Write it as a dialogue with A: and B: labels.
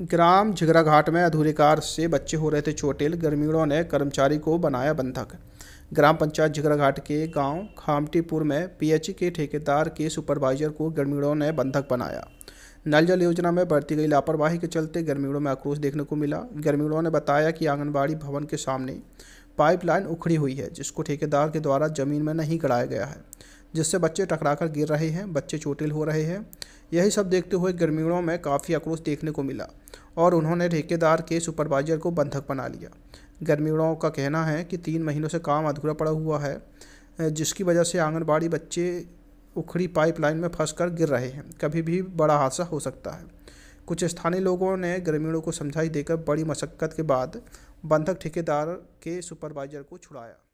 A: ग्राम झिगरा घाट में अधूरे कार से बच्चे हो रहे थे चोटिल ग्रामीणों ने कर्मचारी को बनाया बंधक ग्राम पंचायत झिगरा घाट के गांव खामटीपुर में पी के ठेकेदार के सुपरवाइजर को ग्रामीणों ने बंधक बनाया नल जल योजना में बढ़ती गई लापरवाही के चलते ग्रामीणों में आक्रोश देखने को मिला ग्रामीणों ने बताया कि आंगनबाड़ी भवन के सामने पाइपलाइन उखड़ी हुई है जिसको ठेकेदार के द्वारा जमीन में नहीं गड़ाया गया है जिससे बच्चे टकराकर गिर रहे हैं बच्चे चोटिल हो रहे हैं यही सब देखते हुए ग्रामीणों में काफ़ी आक्रोश देखने को मिला और उन्होंने ठेकेदार के सुपरवाइज़र को बंधक बना लिया गर्मियों का कहना है कि तीन महीनों से काम अधूरा पड़ा हुआ है जिसकी वजह से आंगनबाड़ी बच्चे उखड़ी पाइपलाइन में फंस कर गिर रहे हैं कभी भी बड़ा हादसा हो सकता है कुछ स्थानीय लोगों ने ग्रामीणों को समझाई देकर बड़ी मशक्क़त के बाद बंधक ठेकेदार के सुपरवाइज़र को छुड़ाया